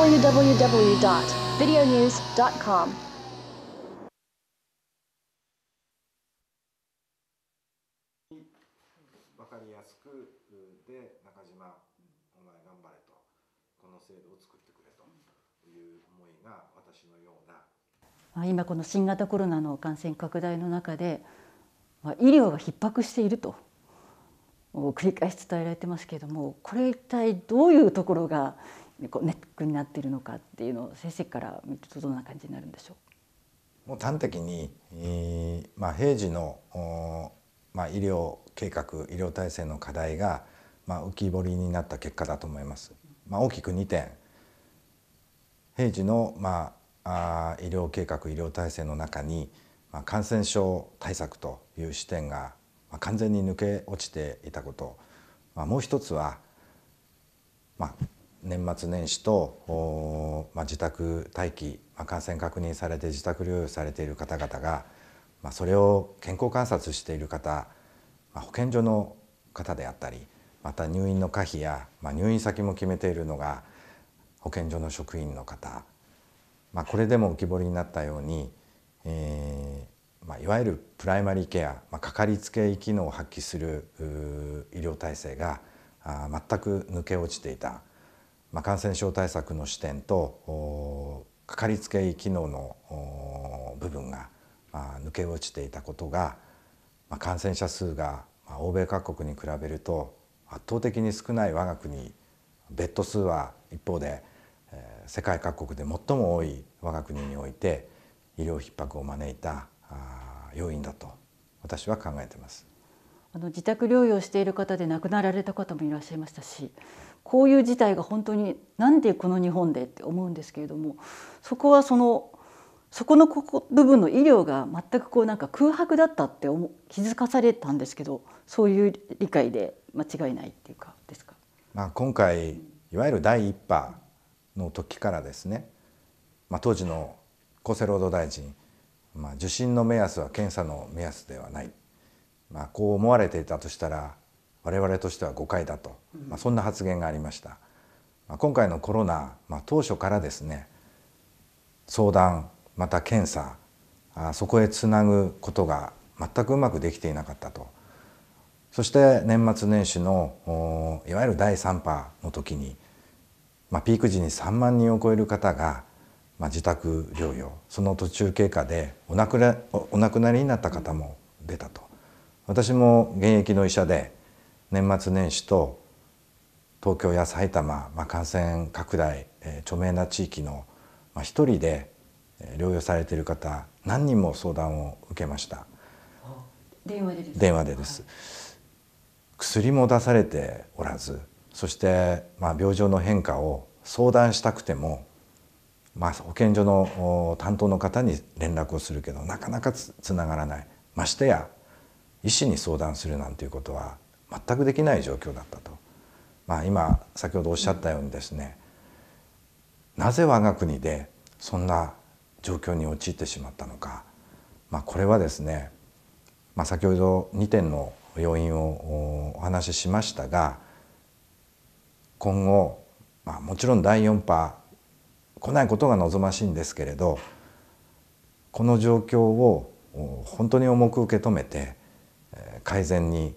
www.videonews.com「今この新型コロナの感染拡大の中で医療が逼迫していると繰り返し伝えられてますけれどもこれ一体どういうところがこうネックになっているのかっていうのを先生から見るとどんな感じになるんでしょうもう端的に、えーまあ、平時の、まあ、医療計画医療体制の課題が、まあ、浮き彫りになった結果だと思います。まあ、大きく2点平時の、まあ、あ医療計画医療体制の中に、まあ、感染症対策という視点が、まあ、完全に抜け落ちていたこと、まあ、もう一つは、まあ、年末年始と、まあ、自宅待機、まあ、感染確認されて自宅療養されている方々が、まあ、それを健康観察している方、まあ、保健所の方であったりまた入院の可否や、まあ、入院先も決めているのが保健所の職員の方、まあ、これでも浮き彫りになったように、えーまあ、いわゆるプライマリーケア、まあ、かかりつけ医機能を発揮する医療体制があ全く抜け落ちていた。まあ、感染症対策の視点とかかりつけ医機能の部分が抜け落ちていたことが、まあ、感染者数が欧米各国に比べると圧倒的に少ない我が国ベッド数は一方で世界各国で最も多い我が国において医療逼迫を招いた要因だと私は考えてますあの自宅療養している方で亡くなられた方もいらっしゃいましたしこういう事態が本当になんでこの日本でって思うんですけれどもそこはそのそこのここ部分の医療が全くこうなんか空白だったって気づかされたんですけどそういう理解で間違いないっていうかですか、まあ、今回いわゆる第1波の時からですね、まあ、当時の厚生労働大臣、まあ、受診の目安は検査の目安ではない、まあ、こう思われていたとしたら我々としては誤解だと、まあ、そんな発言がありました、まあ、今回のコロナ、まあ、当初からですね相談また検査あそこへつなぐことが全くうまくできていなかったとそして年末年始のいわゆる第3波の時に、まあ、ピーク時に3万人を超える方が、まあ、自宅療養その途中経過でお亡くなりになった方も出たと私も現役の医者で年末年始と東京や埼玉、まあ、感染拡大、えー、著名な地域の、まあ、一人で療養されている方何人も相談を受けました電話でです電話でです、はい、薬も出されておらずそして、まあ、病状の変化を相談したくても、まあ、保健所の担当の方に連絡をするけどなかなかつつながらないましてや医師に相談するなんていうことは全くできない状況だったと、まあ、今先ほどおっしゃったようにですねなぜ我が国でそんな状況に陥ってしまったのか、まあ、これはですね、まあ、先ほど2点の要因をお話ししましたが今後、まあ、もちろん第4波来ないことが望ましいんですけれどこの状況を本当に重く受け止めて改善に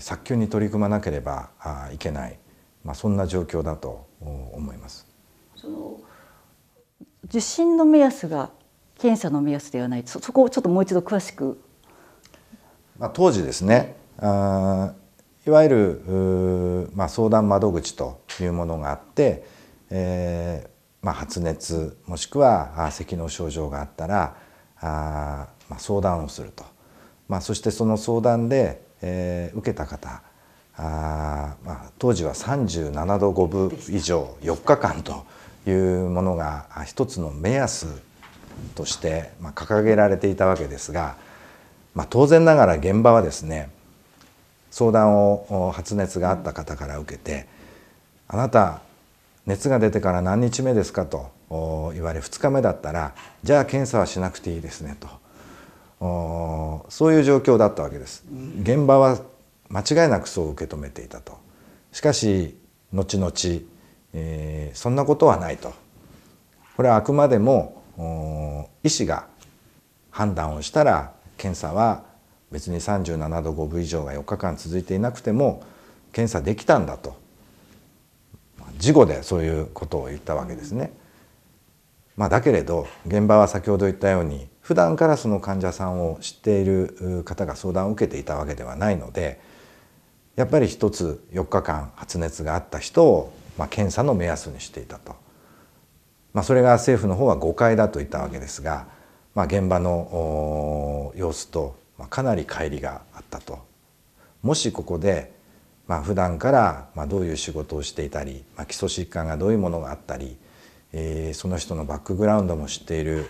早急に取り組まなければいけない、まあ、そんな状況だと思います。その受診の目安が検査の目安ではないそそこをちょっともう一度詳しく、まあ、当時ですねあいわゆる、まあ、相談窓口というものがあって、えーまあ、発熱もしくはあ咳の症状があったらあ、まあ、相談をするとまあ、そしてその相談で、えー、受けた方あ、まあ、当時は37度5分以上4日間というものが一つの目安として、まあ、掲げられていたわけですが、まあ、当然ながら現場はですね相談を発熱があった方から受けて「あなた熱が出てから何日目ですか?」と言われ2日目だったら「じゃあ検査はしなくていいですね」とそういう状況だったわけです。現場は間違いなくそう受け止めていたと。しかし後々、えー、そんなことはないと。これはあくまでもお医師が判断をしたら検査は別に37度5分以上が4日間続いていなくても検査できたんだと事後でそういうことを言ったわけですね。まあ、だけれど現場は先ほど言ったように普段からその患者さんを知っている方が相談を受けていたわけではないのでやっぱり一つ4日間発熱があった人を、まあ、検査の目安にしていたと、まあ、それが政府の方は誤解だと言ったわけですが、まあ、現場の様子とかなり乖離があったと。もしここでまあ普段からまどういう仕事をしていたり、まあ、基礎疾患がどういうものがあったり、えー、その人のバックグラウンドも知っている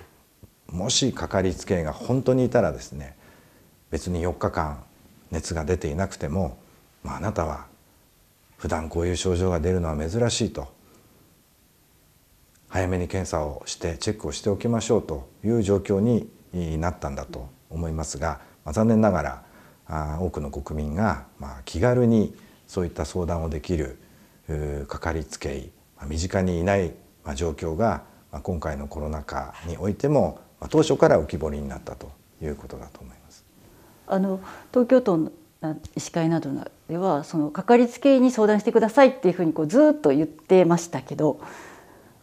もしかかりつけ医が本当にいたらですね別に4日間熱が出ていなくても、まあ、あなたは普段こういう症状が出るのは珍しいと早めに検査をしてチェックをしておきましょうという状況になったんだと思いますが、まあ、残念ながら多くの国民がま気軽にそういった相談をできるかかりつけ医身近にいない状況が今回のコロナ禍においても当初から浮き彫りになったということだと思います。あの東京都の医師会などではそのかかりつけ医に相談してくださいっていうふうにこうずっと言ってましたけど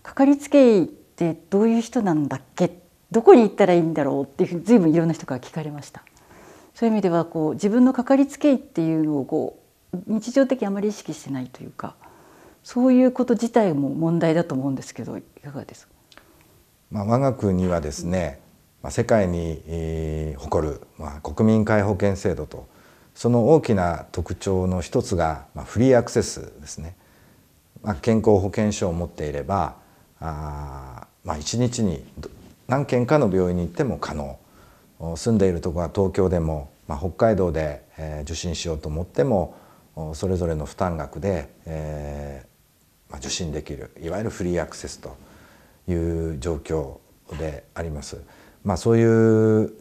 かかりつけ医ってどういう人なんだっけどこに行ったらいいんだろうっていうふうにぶんいろんな人から聞かれました。そういう意味ではこう自分のかかりつけ医っていうのをこう日常的にあまり意識してないというかそういうこと自体も問題だと思うんですけどいかがですかまあ、我が国はですね、まあ、世界に誇る、まあ、国民皆保険制度とその大きな特徴の一つが、まあ、フリーアクセスですね、まあ、健康保険証を持っていればあ、まあ、1日に何軒かの病院に行っても可能住んでいるところは東京でも、まあ、北海道で、え受診しようと思ってもそれぞれの負担額で、えーまあ、受診できるいわゆるフリーアクセスと。いう状況であります。まあ、そういう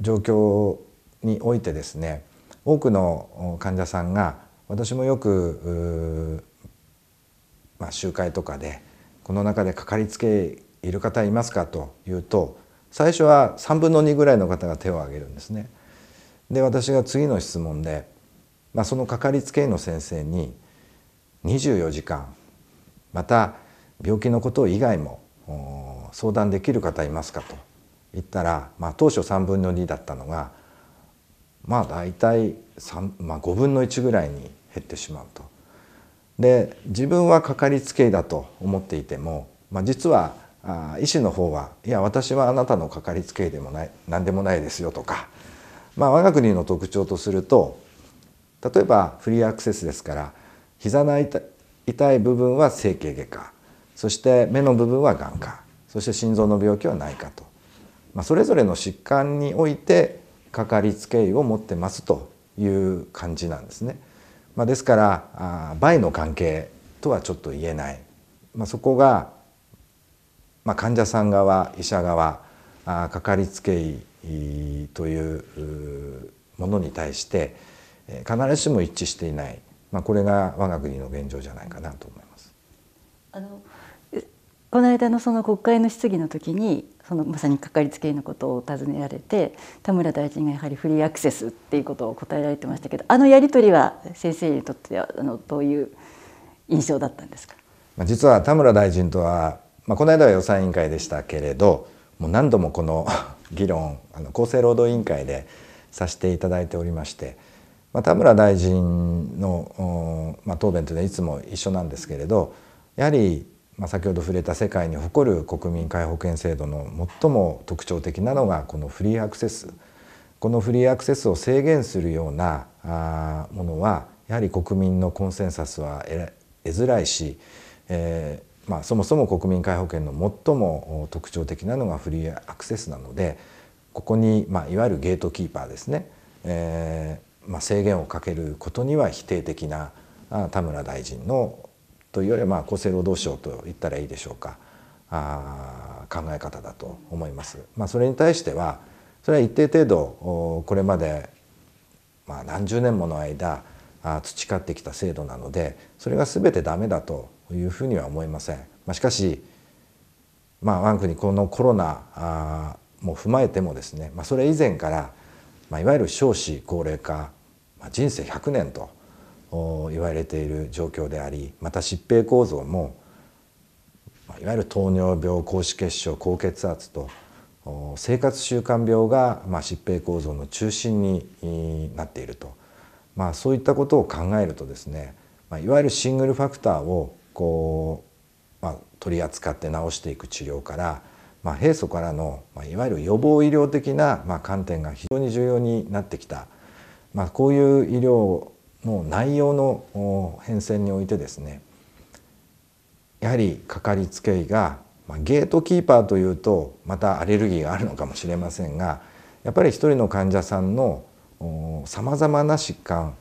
状況においてですね多くの患者さんが私もよく、まあ、集会とかでこの中でかかりつけいる方いますかというと最初は3分の2ぐらいの方が手を挙げるんですね。で私が次の質問で、まあ、そのかかりつけ医の先生に24時間また病気のこと以外も相談できる方いますかと言ったら、まあ、当初3分の2だったのがまあ大体まあ、5分の1ぐらいに減ってしまうと。で自分はかかりつけ医だと思っていても、まあ、実はあ医師の方はいや私はあなたのかかりつけ医でもない何でもないですよとか、まあ、我が国の特徴とすると例えばフリーアクセスですから膝の痛い部分は整形外科そして目の部分はがんかそして心臓の病気はないかと、まあ、それぞれの疾患においてかかりつけ医を持ってますという感じなんですね。まあ、ですからあ倍の関係とはちょっと言えない、まあ、そこが、まあ、患者さん側医者側あかかりつけ医というものに対して必ずしも一致していない、まあ、これが我が国の現状じゃないかなと思います。あのこの間のその国会の質疑の時にそのまさにかかりつけ医のことを尋ねられて田村大臣がやはりフリーアクセスっていうことを答えられてましたけどあのやり取りは先生にとってはあのどういう印象だったんですか実は田村大臣とは、まあ、この間は予算委員会でしたけれどもう何度もこの 議論あの厚生労働委員会でさせていただいておりまして、まあ、田村大臣の、まあ、答弁というのはいつも一緒なんですけれどやはりまあ、先ほど触れた世界に誇る国民皆保険制度の最も特徴的なのがこのフリーアクセスこのフリーアクセスを制限するようなあものはやはり国民のコンセンサスは得づらいし、えーまあ、そもそも国民皆保険の最も特徴的なのがフリーアクセスなのでここに、まあ、いわゆるゲートキーパーですね、えーまあ、制限をかけることには否定的な田村大臣のというよりはまあ厚生労働省と言ったらいいでしょうかあ考え方だと思います。まあ、それに対してはそれは一定程度これまでまあ何十年もの間培ってきた制度なのでそれが全てダメだというふうには思いません。まあ、しかし、まあ、我が国このコロナも踏まえてもですね、まあ、それ以前から、まあ、いわゆる少子高齢化、まあ、人生100年と。言われている状況でありまた疾病構造もいわゆる糖尿病高脂血症高血圧と生活習慣病が、まあ、疾病構造の中心になっていると、まあ、そういったことを考えるとですね、まあ、いわゆるシングルファクターをこう、まあ、取り扱って治していく治療から、まあ、平素からの、まあ、いわゆる予防医療的な、まあ、観点が非常に重要になってきた、まあ、こういう医療の内容の変遷においてですねやはりかかりつけ医が、まあ、ゲートキーパーというとまたアレルギーがあるのかもしれませんがやっぱり一人の患者さんのさまざまな疾患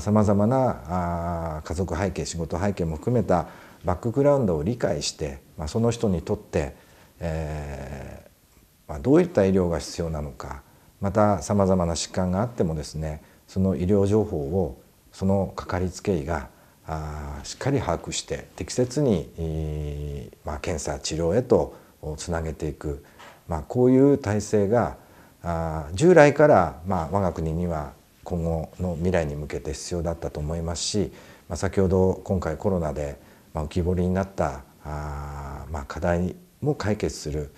さまざまなあ家族背景仕事背景も含めたバックグラウンドを理解して、まあ、その人にとって、えーまあ、どういった医療が必要なのかまたさまざまな疾患があってもですねその医療情報をそのかかりつけ医があしっかり把握して適切に、まあ、検査治療へとつなげていく、まあ、こういう体制があ従来から、まあ、我が国には今後の未来に向けて必要だったと思いますし、まあ、先ほど今回コロナで、ま浮き彫りになったあ、まあ、課題も解決する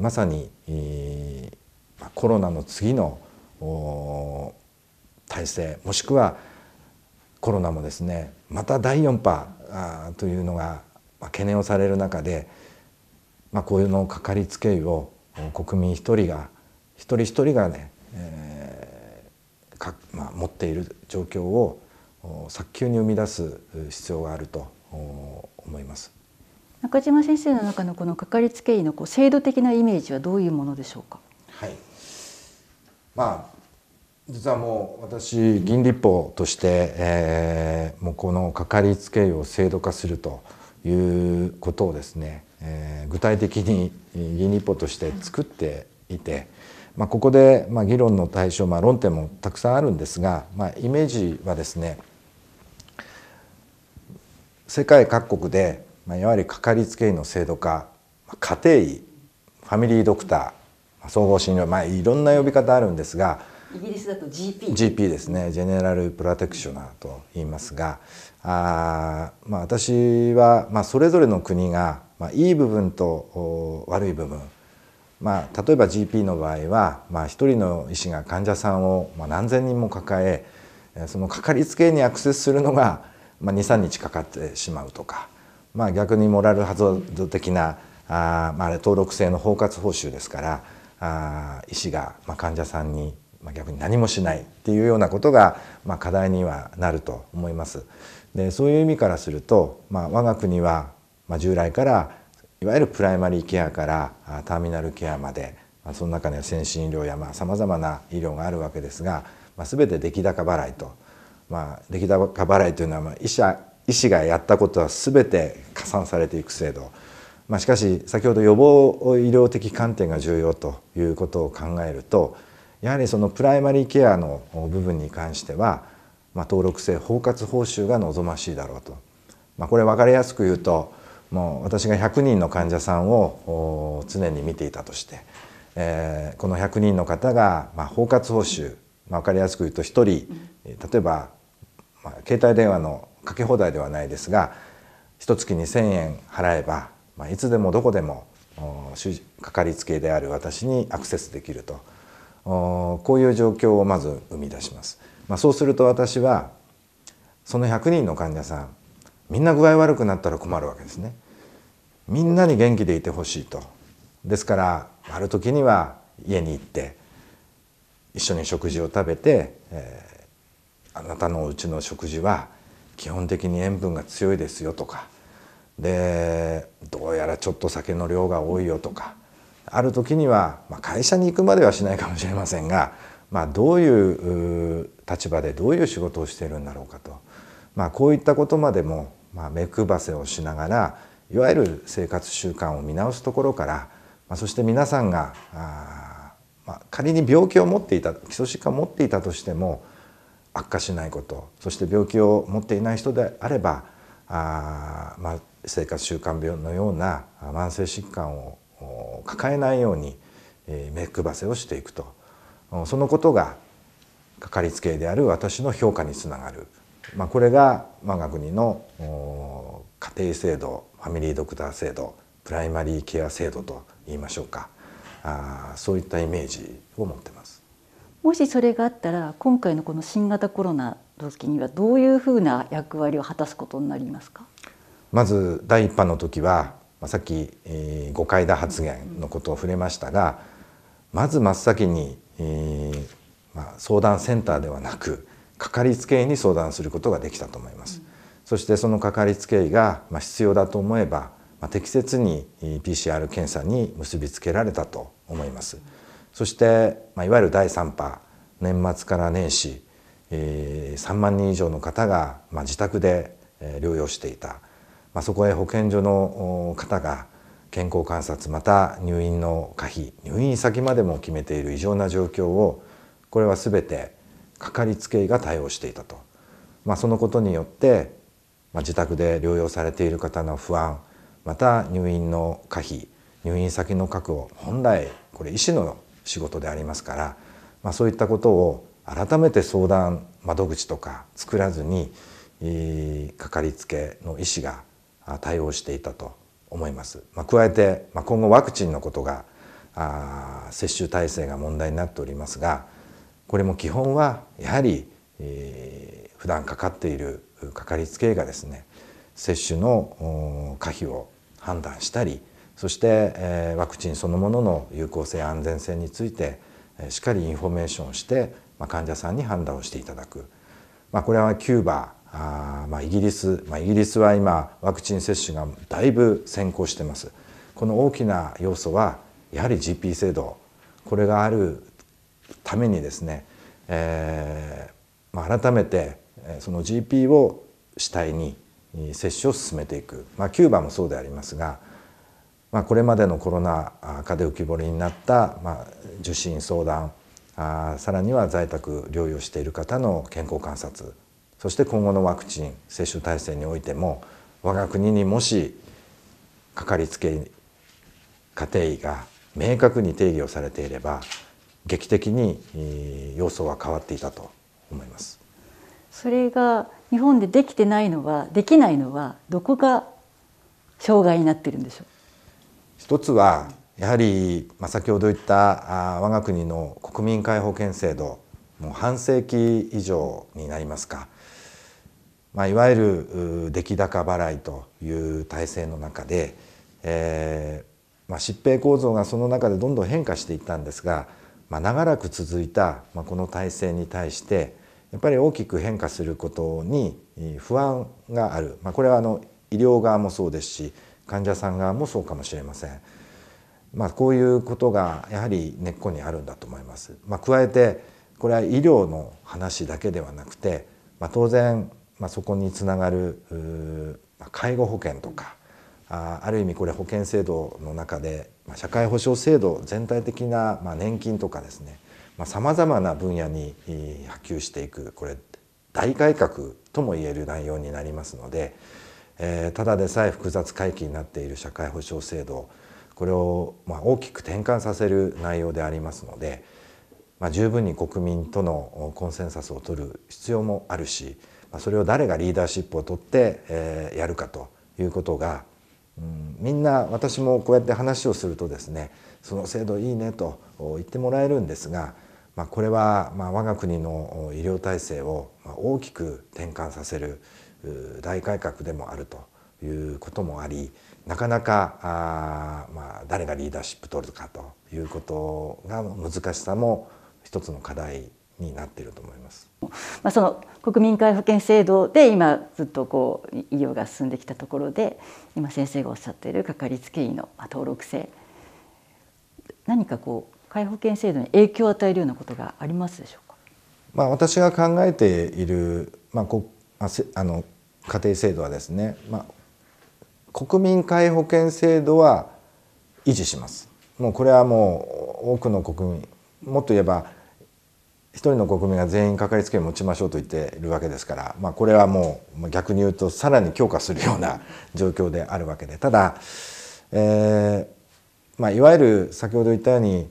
まさに、コロナの次の体制もしくはコロナもですねまた第4波というのが懸念をされる中で、まあ、こういうのかかりつけ医を国民一人が一人一人がね、えーかまあ、持っている状況を早急に生み出す必要があると思います。中島先生の中のこのかかりつけ医のこう制度的なイメージはどういうものでしょうか。はい。まあ実はもう私議員立法として、えー、もうこのかかりつけ医を制度化するということをですね、えー、具体的に議員立法として作っていて、まあ、ここで、まあ、議論の対象、まあ、論点もたくさんあるんですが、まあ、イメージはですね世界各国で、まあ、やはりかかりつけ医の制度化家庭医ファミリードクター総合診療、まあ、いろんな呼び方あるんですがイギリスだと GP GP ですねジェネラルプロテクショナーと言いますがあ、まあ、私は、まあ、それぞれの国が、まあ、いい部分と悪い部分まあ、例えば GP の場合は、まあ、1人の医師が患者さんを、まあ、何千人も抱えそのかかりつけ医にアクセスするのが、まあ、23日かかってしまうとか、まあ、逆にモラルハザード的なあ、まあ、登録制の包括報酬ですからあ医師が、まあ、患者さんにま逆に何もしないっていうようなことが、まあ、課題にはなると思います。でそういう意味からすると、まあ、我が国は、まあ、従来からいわゆるプライマリーケアからターミナルケアまで、まあ、その中には先進医療やさまざ、まな医療があるわけですが、まあ、全て出来高払いと、まあ、出来高払いというのは、まあ、医者医師がやったことは全て加算されていく制度。まあ、しかし先ほど予防医療的観点が重要ということを考えるとやはりそのプライマリーケアの部分に関しては、まあ、登録制包括報酬が望ましいだろうと、まあ、これ分かりやすく言うともう私が100人の患者さんを常に見ていたとして、えー、この100人の方が、まあ、包括報酬、まあ、分かりやすく言うと1人例えば、まあ、携帯電話のかけ放題ではないですが一月2,000円払えば、まあ、いつでもどこでもかかりつけである私にアクセスできると。こういう状況をまず生み出します。まあ、そうすると私はその100人の患者さんみんな具合悪くなったら困るわけですね。みんなに元気でいてほしいと。ですからある時には家に行って一緒に食事を食べて、えー、あなたのおうちの食事は基本的に塩分が強いですよとかでどうやらちょっと酒の量が多いよとかある時には、まあ、会社に行くまではしないかもしれませんが、まあ、どういう立場でどういう仕事をしているんだろうかと、まあ、こういったことまでも、まあ、目配せをしながらいわゆる生活習慣を見直すところから、まあ、そして皆さんがあ、まあ、仮に病気を持っていた基礎疾患を持っていたとしても悪化しないことそして病気を持っていない人であればあ、まあ、生活習慣病のような慢性疾患を抱えないように目配せをしていくとそのことがかかりつけ医である私の評価につながる、まあ、これが我が国の家庭制度ファミリードクター制度プライマリーケア制度と言いましょうかあそういったイメージを持ってます。もしそれがあったら今回のこの新型コロナの時にはどういうふうな役割を果たすことになりますかまず第1波の時はさっき、えー、誤解だ発言のことを触れましたがまず真っ先に、えーまあ、相談センターではなくかかりつけ医に相談することができたと思います。うん、そしてそのかかりつけ医が、まあ、必要だと思えば、まあ、適切に PCR 検査に結びつけられたと思います。そして、まあ、いわゆる第3波年末から年始、えー、3万人以上の方が、まあ、自宅で療養していたまあ、そこへ保健所の方が健康観察また入院の可否入院先までも決めている異常な状況をこれは全てかかりつけ医が対応していたと、まあ、そのことによって、まあ、自宅で療養されている方の不安また入院の可否入院先の確保本来これ医師の仕事でありますから、まあ、そういったことを改めて相談窓口とか作らずにかかりつけの医師が対応していたと思います。まあ、加えて、まあ、今後ワクチンのことがあ接種体制が問題になっておりますがこれも基本はやはり、えー、普段かかっているかかりつけ医がですね接種の可否を判断したりそして、えー、ワクチンそのものの有効性安全性について、えー、しっかりインフォメーションして、まあ、患者さんに判断をしていただく、まあ、これはキューバあまあイギリス、まあ、イギリスは今ワクチン接種がだいぶ先行してますこの大きな要素はやはり GP 制度これがあるためにですね、えーまあ、改めてその GP を主体に接種を進めていく、まあ、キューバもそうでありますが、まあ、これまでのコロナ禍で浮き彫りになった、まあ、受診相談あさらには在宅療養している方の健康観察そして今後のワクチン接種体制においても我が国にもしかかりつけ家庭医が明確に定義をされていれば劇的に様相は変わっていたと思いますそれが日本でできてないのはできないのはどこが障害になってるんでしょう一つはやはり、まあ、先ほど言ったあ我が国の国民皆保険制度もう半世紀以上になりますかまあ、いわゆる出来高払いという体制の中で、えーまあ、疾病構造がその中でどんどん変化していったんですが、まあ、長らく続いた、まあ、この体制に対してやっぱり大きく変化することに不安がある、まあ、これはあの医療側もそうですし患者さん側もそうかもしれません。まあ、こういうことがやはり根っこにあるんだと思います。まあ、加えてこれは医療の話だけではなくて、まあ、当然まあ、そこにつながる介護保険とかあある意味これ保険制度の中で、まあ、社会保障制度全体的な、まあ、年金とかですねさまざ、あ、まな分野に波及していくこれ大改革ともいえる内容になりますので、えー、ただでさえ複雑回帰になっている社会保障制度これをまあ大きく転換させる内容でありますので、まあ、十分に国民とのコンセンサスを取る必要もあるしそれを誰がリーダーシップを取って、えー、やるかということが、うん、みんな私もこうやって話をするとですねその制度いいねと言ってもらえるんですが、まあ、これは、まあ、我が国の医療体制を大きく転換させる大改革でもあるということもありなかなかあ、まあ、誰がリーダーシップ取るかということが難しさも一つの課題になっていると思います。まあ、その国民皆保険制度で今ずっとこう医療が進んできたところで今先生がおっしゃっているかかりつけ医の登録制何かこう皆保険制度に影響を与えるようなことがありますでしょうか、まあ、私が考えている、まあ、こあせあの家庭制度はですね、まあ、国民皆保険制度は維持します。もうこれはもう多くの国民もっと言えば1人の国民が全員かかりつけ医持ちましょうと言っているわけですから、まあ、これはもう逆に言うとさらに強化するような状況であるわけでただ、えー、まあ、いわゆる先ほど言ったように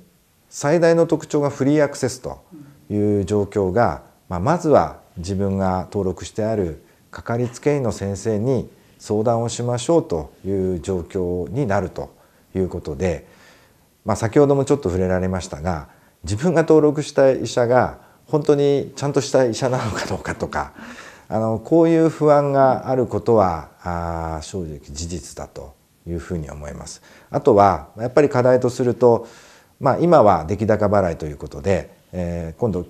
最大の特徴がフリーアクセスという状況が、まあ、まずは自分が登録してあるかかりつけ医の先生に相談をしましょうという状況になるということで、まあ、先ほどもちょっと触れられましたが自分が登録した医者が本当にちゃんとした医者なのかどうかとかあのこういう不安があることはあ正直事実だというふうに思います。あとはやっぱり課題とすると、まあ、今は出来高払いということで、えー、今度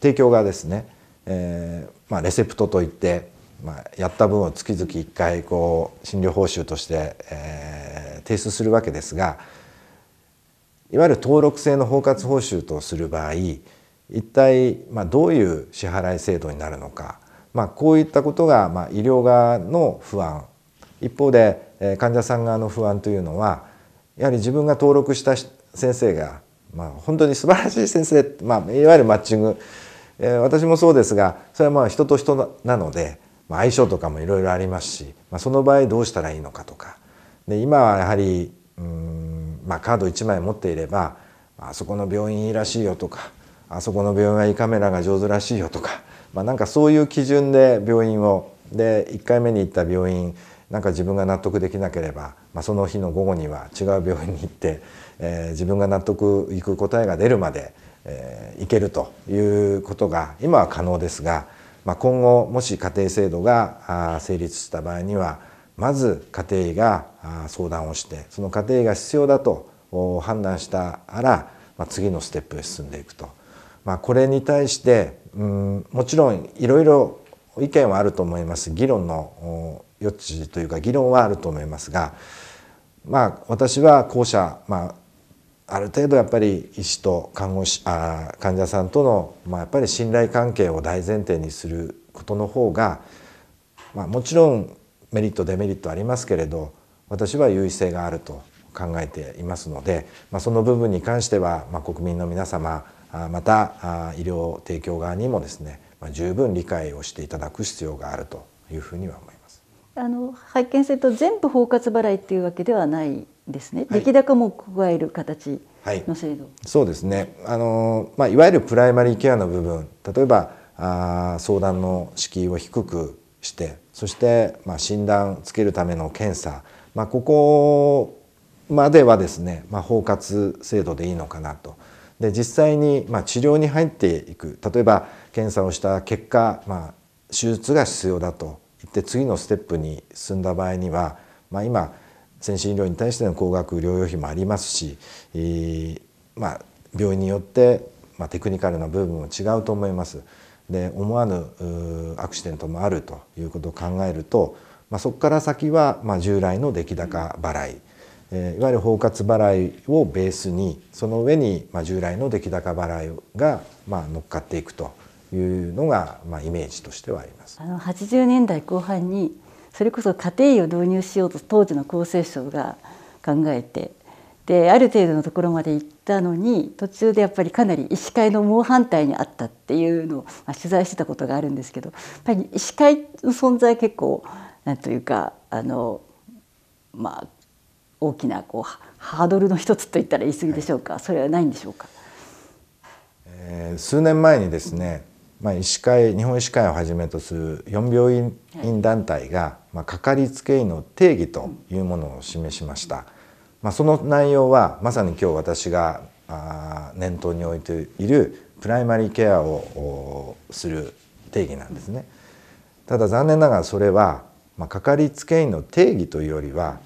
提供がですね、えーまあ、レセプトといって、まあ、やった分を月々1回こう診療報酬として、えー、提出するわけですがいわゆる登録制の包括報酬とする場合一体、まあ、どういう支払い制度になるのか、まあ、こういったことが、まあ、医療側の不安一方で、え患者さん側の不安というのはやはり自分が登録した先生が、まあ、本当に素晴らしい先生、まあ、いわゆるマッチング、えー、私もそうですがそれはまあ人と人なので、まあ、相性とかもいろいろありますし、まあ、その場合どうしたらいいのかとかで今はやはりうんまあ、カード1枚持っていればあそこの病院いいらしいよとかあそこの病院は胃カメラが上手らしいよとか、まあ、なんかそういう基準で病院をで1回目に行った病院なんか自分が納得できなければ、まあ、その日の午後には違う病院に行って、えー、自分が納得いく答えが出るまで、えー、行けるということが今は可能ですが、まあ、今後もし家庭制度が成立した場合にはまず家庭が相談をしてその家庭が必要だと判断したら、ま次のステップへ進んでいくと、まあ、これに対してうんもちろんいろいろ意見はあると思います議論の余地というか議論はあると思いますが、まあ、私は後者、まあ、ある程度やっぱり医師と看護師あ患者さんとの、まあ、やっぱり信頼関係を大前提にすることの方が、まあ、もちろんメリットデメリットありますけれど私は優位性があると考えていますので、まあ、その部分に関しては、まあ、国民の皆様あまたあ医療提供側にもですね、まあ、十分理解をしていただく必要があるというふうには思います。あの拝見すると全部包括払いっていうわけではないですね。はい、出来高も加える形の制度。はい、そうですね。あのまあいわゆるプライマリーケアの部分、例えばあ相談の敷居を低くしてそして、まあ、診断つけるための検査、まあ、ここまではですね、まあ、包括制度でいいのかなと。で実際に、まあ、治療に入っていく例えば検査をした結果、まあ、手術が必要だと言って次のステップに進んだ場合には、まあ、今先進医療に対しての高額療養費もありますし、えー、まあ、病院によって、まあ、テクニカルな部分も違うと思います。で思わぬアクシデントもあるということを考えると、まあ、そこから先は、まあ、従来の出来高払い、えー、いわゆる包括払いをベースにその上に、まあ、従来の出来高払いが、まあ、乗っかっていくというのが、まあ、イメージとしてはあります。あの80年代後半にそれこそ家庭医を導入しようと当時の厚生省が考えてである程度のところまで行ってたのに途中でやっぱりかなり医師会の猛反対にあったっていうのを、まあ、取材してたことがあるんですけどやっぱり医師会の存在結構なんというかあのまあ大きなこうハードルの一つと言ったら言い過ぎでしょうか、はい、それはないんでしょうか、えー、数年前にですね、まあ、医師会日本医師会をはじめとする4病院団体が、はい、まあ、かかりつけ医の定義というものを示しました。うんまあ、その内容はまさに今日私が念頭に置いているプライマリーケアをする定義なんですね。ただ残念ながらそれは、まあ、かかりつけ医の定義というよりは、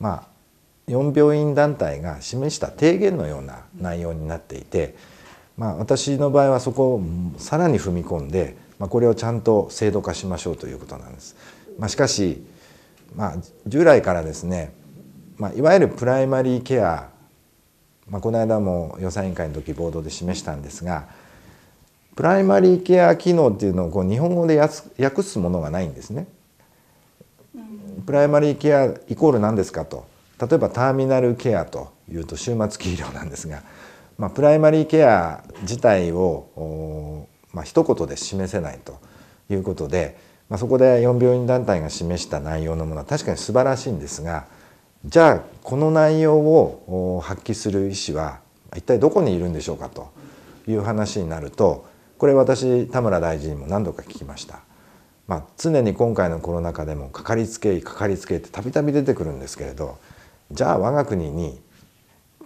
まあ、4病院団体が示した提言のような内容になっていて、まあ、私の場合はそこをさらに踏み込んで、まあ、これをちゃんと制度化しましょうということなんです。まあ、しかし、まあ、従来からですねまあ、いわゆるプライマリーケア、まあ、この間も予算委員会の時ボードで示したんですがプライマリーケア機能っていうのをこう日本語で訳すものがないんですね。プライマリーケアイコール何ですかと例えばターミナルケアというと終末期医療なんですが、まあ、プライマリーケア自体を、まあ、一言で示せないということで、まあ、そこで4病院団体が示した内容のものは確かに素晴らしいんですが。じゃあこの内容を発揮する医師は一体どこにいるんでしょうかという話になるとこれ私田村大臣にも何度か聞きました。まあ、常に今回のコロナ禍でもかかりつけ医かかりつけ医ってたびたび出てくるんですけれどじゃあ我が国に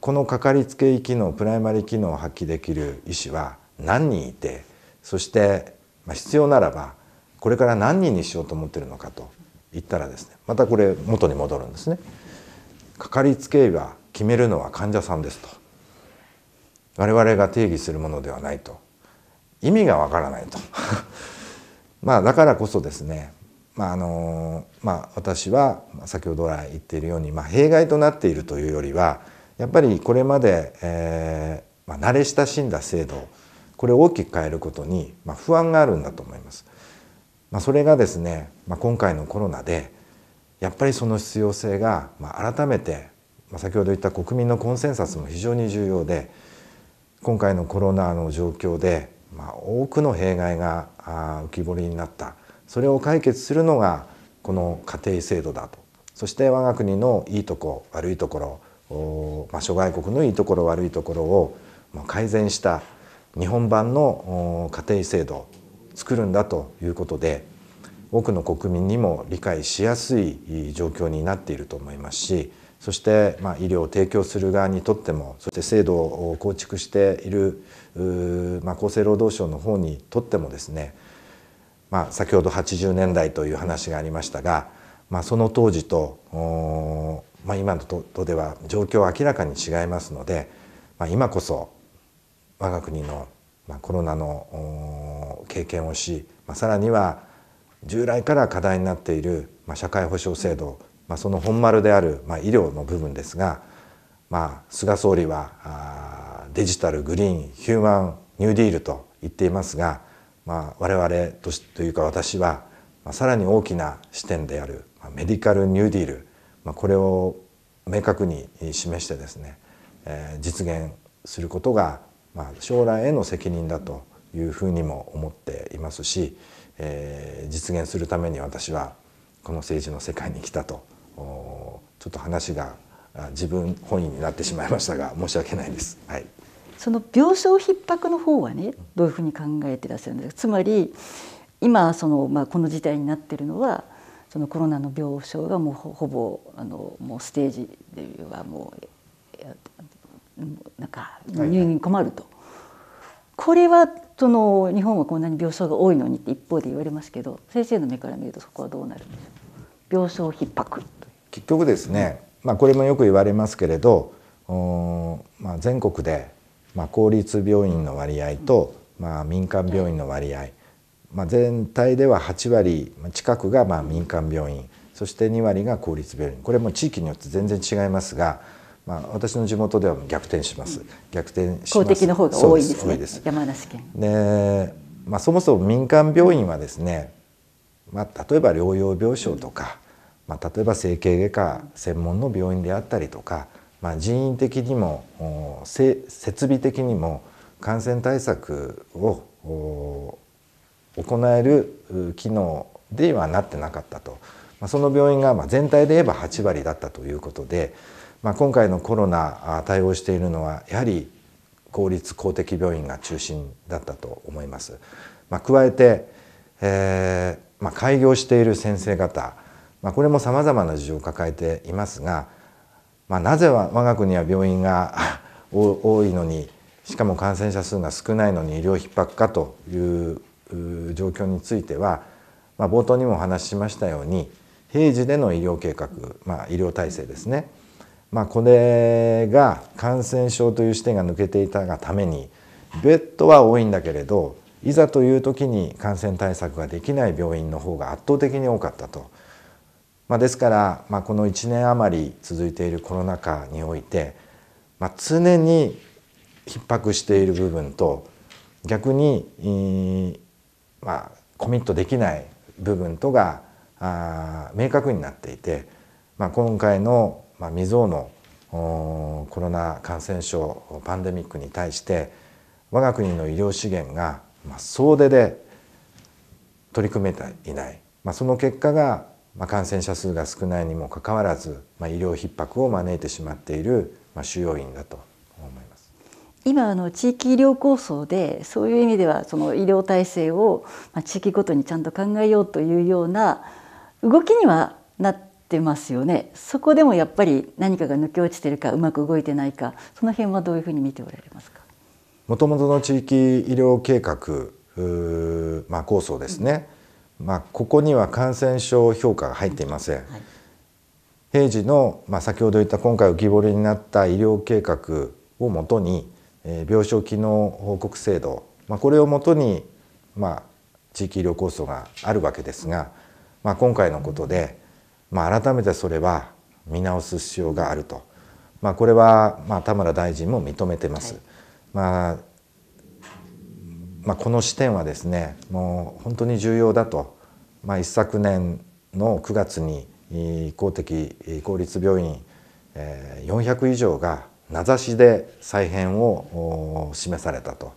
このかかりつけ医機能プライマリ機能を発揮できる医師は何人いてそして、ま必要ならばこれから何人にしようと思ってるのかと言ったらですねまたこれ元に戻るんですね。かかりつけ医は決めるのは患者さんですと我々が定義するものではないと意味がわからないと まあだからこそですねまああのまあ、私は先ほど来言っているように、まあ、弊害となっているというよりはやっぱりこれまで、えーまあ、慣れ親しんだ制度これを大きく変えることに、まあ、不安があるんだと思います。まあ、それがですね、まあ、今回のコロナで、やっぱりその必要性が、まあ、改めて、まあ、先ほど言った国民のコンセンサスも非常に重要で今回のコロナの状況で、まあ、多くの弊害が浮き彫りになったそれを解決するのがこの家庭制度だとそして我が国のいいとこ悪いところ、まあ、諸外国のいいところ悪いところを改善した日本版の家庭制度を作るんだということで多くの国民にも理解しやすい状況になっていると思いますしそして、まあ、医療を提供する側にとってもそして制度を構築している、まあ、厚生労働省の方にとってもですね、まあ、先ほど80年代という話がありましたが、まあ、その当時と、まあ、今のとでは状況は明らかに違いますので、まあ、今こそ我が国のコロナの経験をし、まあ、さらには従来から課題になっている、まあ、社会保障制度、まあ、その本丸である、まあ、医療の部分ですが、まあ、菅総理はデジタルグリーンヒューマンニューディールと言っていますが、まあ、我々とというか私は、まあ、さらに大きな視点である、まあ、メディカルニューディール、まあ、これを明確に示してですね、えー、実現することが、まあ、将来への責任だというふうにも思っていますし、えー、実現するために私はこの政治の世界に来たとちょっと話が自分本位になってしまいましたが申し訳ないです。はい、その病床逼迫の方はねどういうふうに考えてらっしゃるんですかつまり今その、まあ、この事態になってるのはそのコロナの病床がもうほぼあのもうステージではもうなんか入院困ると、はいはい、これはその日本はこんなに病床が多いのにって一方で言われますけど先生の目から見るとそこはどうなるんでしょう病床逼迫結局ですね、まあ、これもよく言われますけれど、まあ、全国で、まあ、公立病院の割合と、まあ、民間病院の割合、まあ、全体では8割近くがまあ民間病院そして2割が公立病院これも地域によって全然違いますが。まあ、私の地元では逆転します。逆転公的の方が多いですね。す山梨県。で、まあ、そもそも民間病院はですね。まあ、例えば療養病床とか、まあ、例えば整形外科専門の病院であったりとか。まあ、人員的にも、設備的にも、感染対策を。行える機能ではなってなかったと。まあ、その病院が、まあ、全体で言えば8割だったということで。まあ、今回のコロナ対応しているのはやはり公立公的病院が中心だったと思います。まあ、加えて、えーまあ、開業している先生方、まあ、これもさまざまな事情を抱えていますが、まあ、なぜ我が国は病院が 多いのにしかも感染者数が少ないのに医療逼迫かという状況については、まあ、冒頭にもお話ししましたように平時での医療計画、まあ、医療体制ですねまあ、これが感染症という視点が抜けていたがためにベッドは多いんだけれどいざという時に感染対策ができない病院の方が圧倒的に多かったと。まあ、ですから、まあ、この1年余り続いているコロナ禍において、まあ、常に逼迫している部分と逆に、まあ、コミットできない部分とがあ明確になっていて、まあ、今回のまあ、未曾有のコロナ感染症パンデミックに対して我が国の医療資源が総出で取り組めていない、まあ、その結果が感染者数が少ないにもかかわらず、まあ、医療逼迫を招いてしまっている、まあ、主要因だと思います今あの地域医療構想でそういう意味ではその医療体制を、まあ、地域ごとにちゃんと考えようというような動きにはなってますよねそこでもやっぱり何かが抜け落ちてるかうまく動いてないかその辺はどういうふうに見ておられますかもともとの地域医療計画、まあ、構想ですね、うん、まあ、ここには感染症評価が入っていません、はい、平時の、まあ、先ほど言った今回浮き彫りになった医療計画をもとに、え病床機能報告制度、まあ、これをもとに、まあ、地域医療構想があるわけですが、まあ、今回のことで、うんまあ、改めてそれは見直す必要があると、まあ、これはまあ田村大臣も認めてます。はい、まあまあ、この視点はですねもう本当に重要だと、まあ、一昨年の9月に公的公立病院400以上が名指しで再編を示されたと、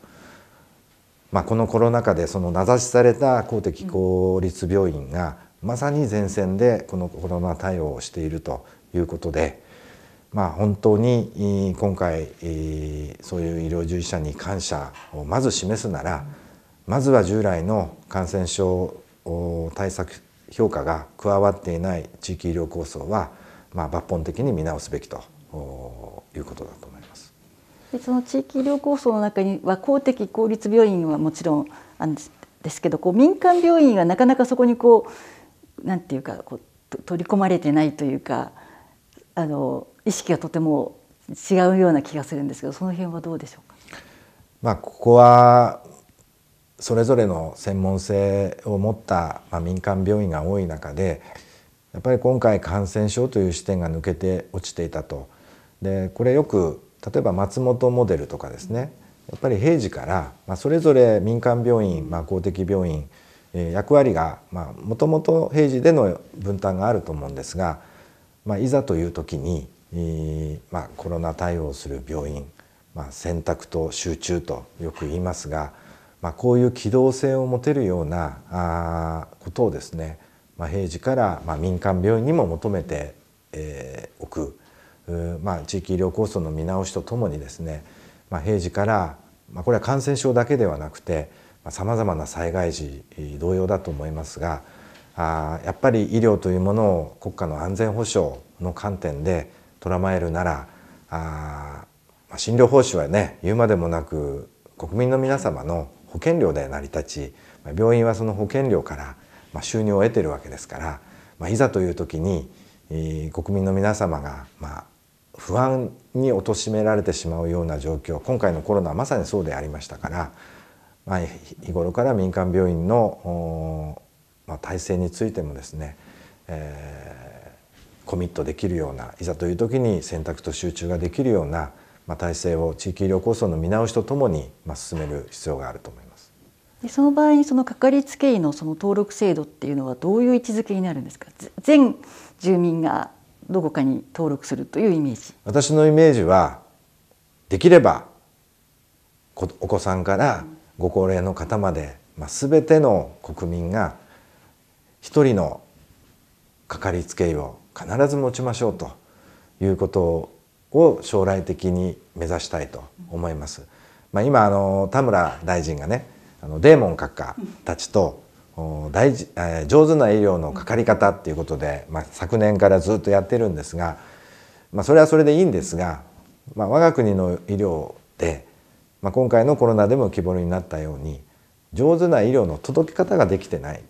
まあ、このコロナ禍でその名指しされた公的公立病院がまさに前線でこのコロナ対応をしているということで、まあ、本当に今回そういう医療従事者に感謝をまず示すならまずは従来の感染症対策評価が加わっていない地域医療構想は、まあ、抜本的に見直すべきということだと思います。でその地域医療構想の中には公的公立病院はもちろんんですけどこう民間病院はなかなかそこにこうなんていうかこう取り込まれてないというかあの意識がとても違うような気がするんですけどその辺はどうでしょうかまあここはそれぞれの専門性を持った、まあ、民間病院が多い中でやっぱり今回感染症という視点が抜けて落ちていたとでこれよく例えば松本モデルとかですねやっぱり平時から、まあ、それぞれ民間病院、まあ、公的病院役割がもともと平時での分担があると思うんですが、まあ、いざという時に、まあ、コロナ対応する病院、まあ、選択と集中とよく言いますが、まあ、こういう機動性を持てるようなあことをですね、まあ、平時から、まあ、民間病院にも求めて、えおく、まあ、地域医療構想の見直しとともにですね、まあ、平時から、まあ、これは感染症だけではなくてさまざまな災害時同様だと思いますがあやっぱり医療というものを国家の安全保障の観点で捉まえるならあ診療報酬はね言うまでもなく国民の皆様の保険料で成り立ち病院はその保険料から収入を得てるわけですから、まあ、いざという時に国民の皆様がまあ不安に貶められてしまうような状況今回のコロナはまさにそうでありましたからまあ、日頃から民間病院の、まあ、体制についてもですね、えー、コミットできるようないざという時に選択と集中ができるような、まあ、体制を地域医療構想の見直しとともに、まあ、進める必要があると思います。でその場合にそのかかりつけ医のその登録制度っていうのはどういう位置づけになるんですか全住民がどこかに登録するというイメージ私のイメージはできればお子さんから、うんご高齢の方まで、まあ、全ての国民が一人のかかりつけ医を必ず持ちましょうということを将来的に目指したいと思います。まあ、今あの田村大臣がねあのデーモン閣下たちと大事、えー、上手な医療のかかり方っていうことで、まあ、昨年からずっとやってるんですが、まあ、それはそれでいいんですが、まあ、我が国の医療でまあ、今回のコロナでも浮き彫りになったように上手な医療の届き方ができてない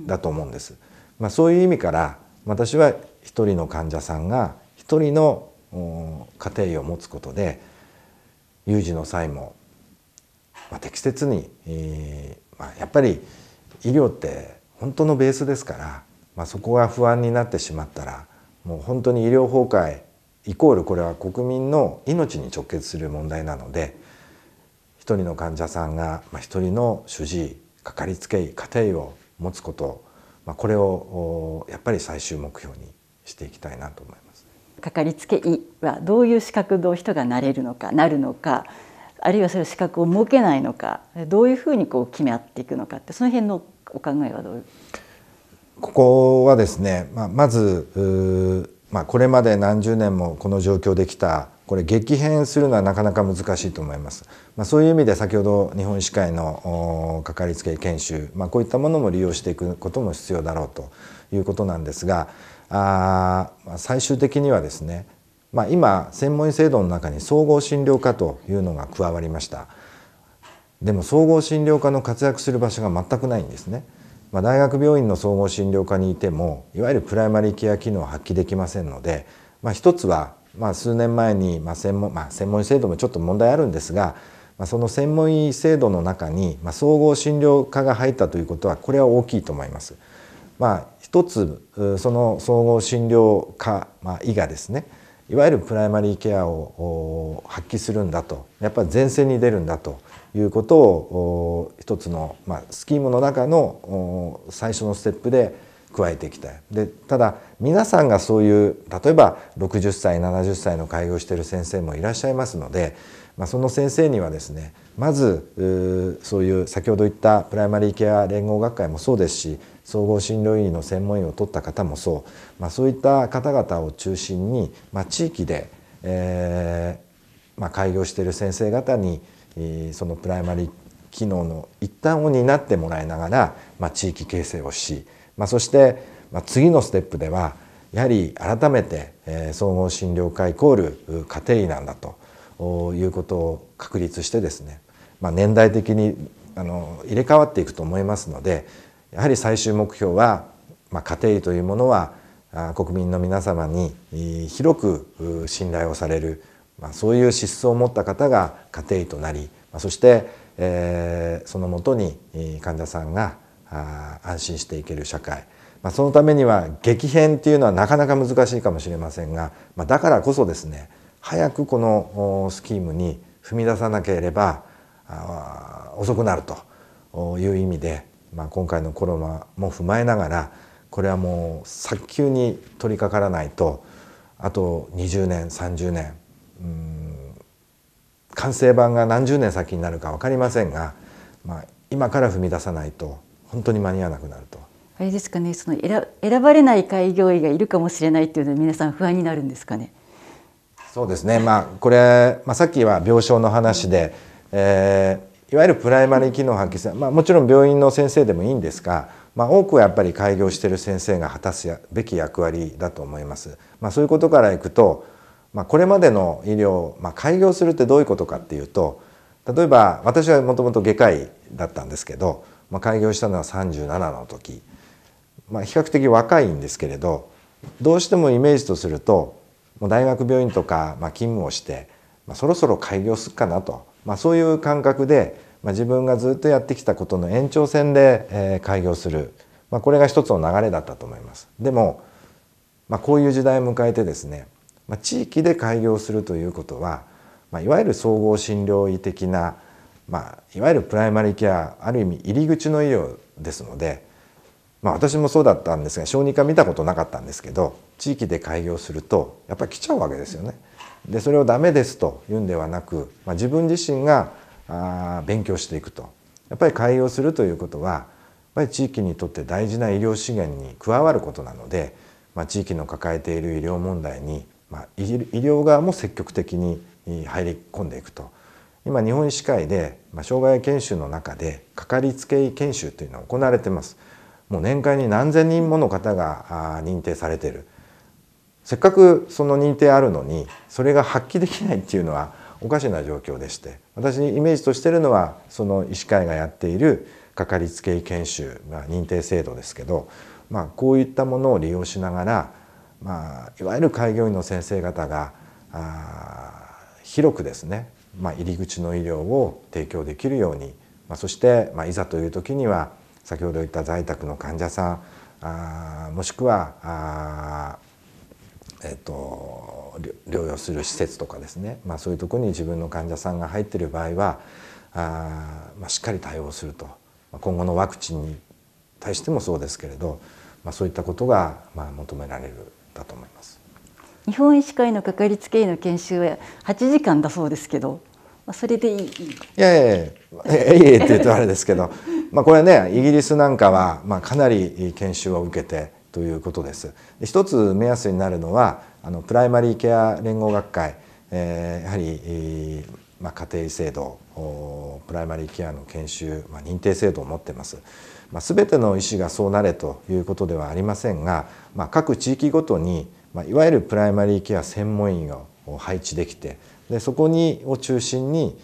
だと思うんです。まあ、そういう意味から私は一人の患者さんが一人の家庭医を持つことで有事の際も、まあ、適切に、えーまあ、やっぱり医療って本当のベースですから、まあ、そこが不安になってしまったらもう本当に医療崩壊イコールこれは国民の命に直結する問題なので一人の患者さんが一人の主治医かかりつけ医家庭医を持つこと、まあ、これをやっぱり最終目標にしていきたいなと思います。かかりつけ医はどういう資格の人がなれるのかなるのかあるいはそう資格を設けないのかどういうふうにこう決め合っていくのかってその辺のお考えはどういうここはですね、まあ、まずまあ、これまで何十年もこの状況できたこれ激変するのはなかなか難しいと思います。まあ、そういう意味で先ほど日本医師会のかかりつけ研修、まあ、こういったものも利用していくことも必要だろうということなんですがあ最終的にはですね、まあ、今専門医制度の中に総合診療科というのが加わりました。でも総合診療科の活躍する場所が全くないんですね。まあ、大学病院の総合診療科にいてもいわゆるプライマリーケア機能を発揮できませんので、まあ、一つはまあ、数年前に、まあ、専門、まあ、専門医制度もちょっと問題あるんですが、まあ、その専門医制度の中に、まあ、総合診療科が入ったということはこれは大きいと思います。まあ、一つその総合診療科、まあ、医がですねいわゆるプライマリーケアを発揮するんだとやっぱり前線に出るんだということを一つの、まあ、スキームの中の最初のステップで加えていきたいでただ皆さんがそういう例えば60歳70歳の開業してる先生もいらっしゃいますので、まあ、その先生にはですねまずそういう先ほど言ったプライマリーケア連合学会もそうですし総合診療医の専門医を取った方もそう、まあ、そういった方々を中心に、まあ、地域で、えーまあ、開業している先生方にそのプライマリー機能の一端を担ってもらいながら、まあ、地域形成をしまあ、そして、まあ、次のステップではやはり改めて、えー、総合診療科イコール家庭医なんだということを確立してですね、まあ、年代的にあの入れ替わっていくと思いますのでやはり最終目標は、まあ、家庭医というものは国民の皆様に広く信頼をされる、まあ、そういう資質を持った方が家庭医となりそして、えー、そのもとに患者さんがあ安心していける社会、まあ、そのためには激変っていうのはなかなか難しいかもしれませんが、まあ、だからこそですね早くこのスキームに踏み出さなければ遅くなるという意味で、まあ、今回のコロナも踏まえながらこれはもう早急に取り掛からないとあと20年30年完成版が何十年先になるか分かりませんが、まあ、今から踏み出さないと本当に間に合わなくなると。あれですかねその選選ばれない開業医がいるかもしれないっていうのは皆さん不安になるんですかねそうですね、まあ、これ、まあ、さっきは病床の話で、えー、いわゆるプライマリー機能発揮すまあ、もちろん病院の先生でもいいんですが、まあ、多くはやっぱり開業している先生が果たすべき役割だと思います。まあ、そういうことからいくと、まあ、これまでの医療、まあ、開業するってどういうことかっていうと例えば私はもともと外科医だったんですけどまあ、開業したのは37の時、まあ、比較的若いんですけれどどうしてもイメージとするともう大学病院とか、ま勤務をして、まあ、そろそろ開業するかなと、まあ、そういう感覚で、まあ、自分がずっとやってきたことの延長線で、え開業する、まあ、これが一つの流れだったと思います。でも、まあ、こういう時代を迎えてですね、まあ、地域で開業するということは、まあ、いわゆる総合診療医的なまあ、いわゆるプライマリーケアある意味入り口の医療ですので、まあ、私もそうだったんですが小児科見たことなかったんですけど地域で開業するとやっぱり来ちゃうわけですよね。でそれをダメですというんではなく、まあ、自分自身があ勉強していくとやっぱり開業するということはやっぱり地域にとって大事な医療資源に加わることなので、まあ、地域の抱えている医療問題に、まあ、医療側も積極的に入り込んでいくと。今日本医師会で、まあ、障害研修の中でかかりつけ医研修というのは行われてますもう年間に何千人もの方が認定されてるせっかくその認定あるのにそれが発揮できないっていうのはおかしな状況でして私イメージとしてるのはその医師会がやっているかかりつけ医研修、まあ、認定制度ですけど、まあ、こういったものを利用しながら、まあ、いわゆる開業医の先生方があ広くですねまあ、入り口の医療を提供できるように、まあ、そして、まあ、いざという時には先ほど言った在宅の患者さんあもしくはあ、えー、っと、療養する施設とかですね、まあ、そういうとこに自分の患者さんが入っている場合はあ、まあ、しっかり対応すると今後のワクチンに対してもそうですけれど、まあ、そういったことが、まあ、求められるだと思います。日本医師会のかかりつけ医の研修は8時間だそうですけど、まあ、それでいいいやいやいやいやいやって言うとあれですけどまあこれねイギリスなんかは、まあ、かなり研修を受けてということです。一つ目安になるのはあのプライマリーケア連合学会、えー、やはり、えーまあ、家庭制度プライマリーケアの研修、まあ、認定制度を持ってます。まあ、全ての医師がそうなれということではありませんが、まあ、各地域ごとにまあ、いわゆるプライマリーケア専門医が配置できてでそこにを中心に、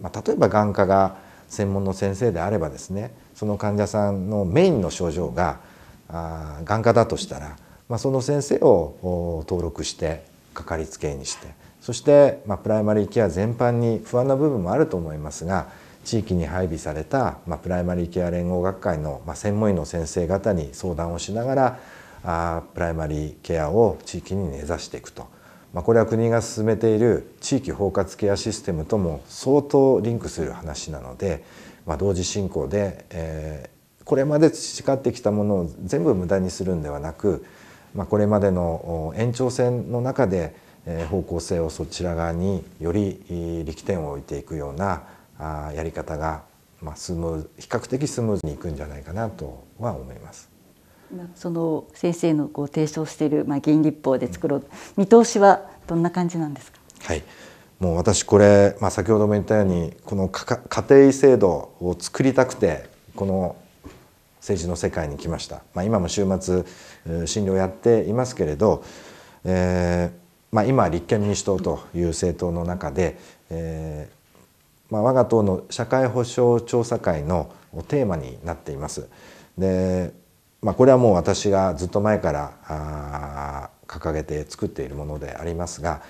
まあ、例えば眼科が専門の先生であればですねその患者さんのメインの症状があ眼科だとしたら、まあ、その先生を登録してかかりつけ医にしてそして、まあ、プライマリーケア全般に不安な部分もあると思いますが地域に配備された、まあ、プライマリーケア連合学会の、まあ、専門医の先生方に相談をしながらあプライマリーケアを地域に根ざしていくと、まあ、これは国が進めている地域包括ケアシステムとも相当リンクする話なので、まあ、同時進行で、えー、これまで培ってきたものを全部無駄にするんではなく、まあ、これまでの延長線の中で方向性をそちら側により力点を置いていくようなやり方がまあ、スム比較的スムーズにいくんじゃないかなとは思います。その先生のこう提唱している、まあ、議員立法で作ろう、見通しはどんな感じなんですか、はい、もう私これ、まあ、先ほども言ったようにこの家庭制度を作りたくてこの政治の世界に来ました、まあ、今も週末診療やっていますけれど、えーまあ、今立憲民主党という政党の中で、えーまあ、我が党の社会保障調査会のテーマになっています。でまあ、これはもう私がずっと前から掲げて作っているものでありますが、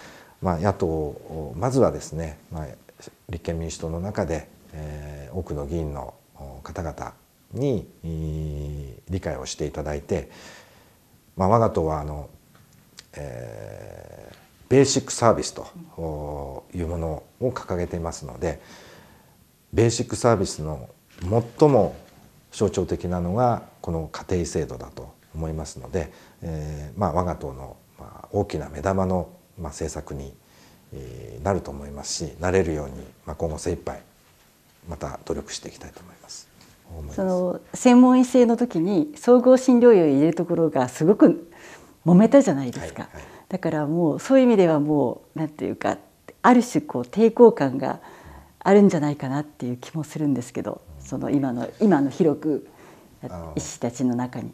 まあ、野党をまずはですね、まあ、立憲民主党の中で、えー、多くの議員の方々に理解をしていただいて、まあ、我が党はあの、えー、ベーシックサービスというものを掲げていますのでベーシックサービスの最も象徴的なのがこの家庭制度だと思いますので、えーまあ、我が党のまあ大きな目玉のまあ政策になると思いますしなれるようにまあ今後精一杯また努力していきたいと思います。その専門医制の時に総合診療医を入れるところがすごく揉めたじゃないですか、はいはい、だからもうそういう意味ではもうなんていうかある種こう抵抗感があるんじゃないかなっていう気もするんですけどその今の今の広く医師たちの中に。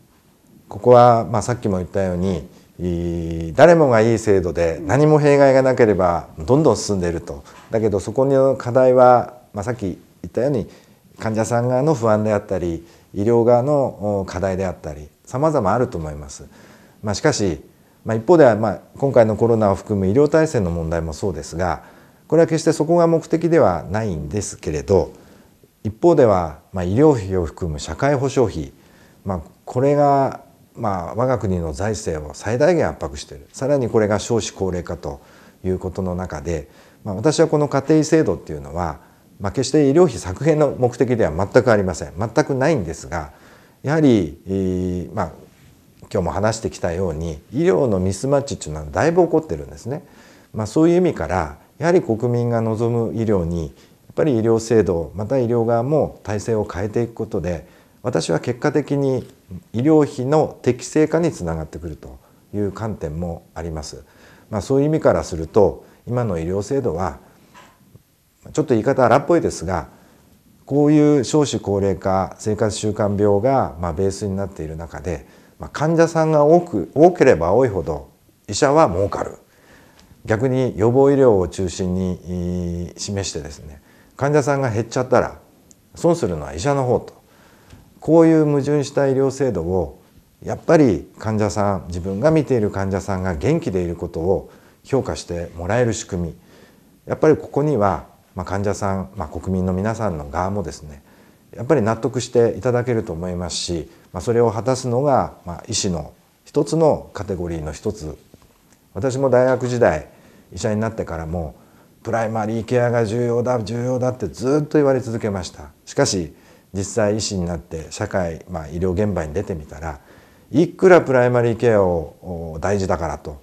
ここは、まあ、さっきも言ったように誰もがいい制度で何も弊害がなければどんどん進んでいるとだけどそこの課題は、まあ、さっき言ったように患者さん側の不安であったり医療側の課題であったり様々あると思います。まあ、しかし、まあ、一方では、まあ、今回のコロナを含む医療体制の問題もそうですがこれは決してそこが目的ではないんですけれど一方では、まあ、医療費を含む社会保障費、まあ、これが、まあ、我が国の財政を最大限圧迫しているさらにこれが少子高齢化ということの中で、まあ、私はこの家庭制度っていうのは、まあ、決して医療費削減の目的では全くありません全くないんですがやはり、まあ、今日も話してきたように医療のミスマッチっていうのはだいぶ起こってるんですね。まあ、そういう意味からやはり国民が望む医療にぱり医療制度また医療側も体制を変えていくことで私は結果的に医療費の適正化につながってくるという観点もあります。まあ、そういう意味からすると今の医療制度はちょっと言い方荒っぽいですがこういう少子高齢化生活習慣病がまあベースになっている中で、まあ、患者さんが多く多ければ多いほど医者は儲かる逆に予防医療を中心に示してですね患者さんが減っちゃったら損するのは医者の方とこういう矛盾した医療制度をやっぱり患者さん自分が見ている患者さんが元気でいることを評価してもらえる仕組みやっぱりここには、まあ、患者さん、まあ、国民の皆さんの側もですねやっぱり納得していただけると思いますし、まあ、それを果たすのが、まあ、医師の一つのカテゴリーの一つ私も大学時代医者になってからもプライマリーケアが重要だ重要だってずっと言われ続けましたしかし実際医師になって社会、まあ、医療現場に出てみたらいくらプライマリーケアを大事だからと、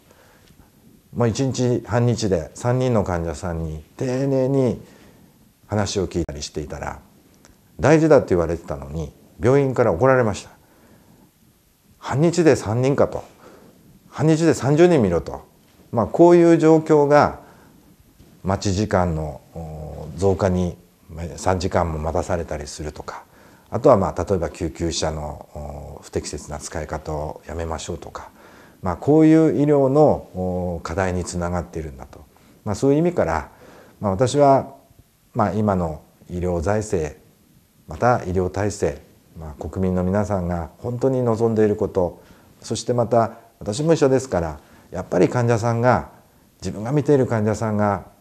まあ、1日半日で3人の患者さんに丁寧に話を聞いたりしていたら大事だって言われてたのに病院から怒られました半日で3人かと半日で30人見ろと、まあ、こういう状況が待ち時間の増加に3時間も待たされたりするとかあとはまあ例えば救急車の不適切な使い方をやめましょうとか、まあ、こういう医療の課題につながっているんだと、まあ、そういう意味から、まあ、私はまあ今の医療財政また医療体制、まあ、国民の皆さんが本当に望んでいることそしてまた私も一緒ですからやっぱり患者さんが自分が見ている患者さんが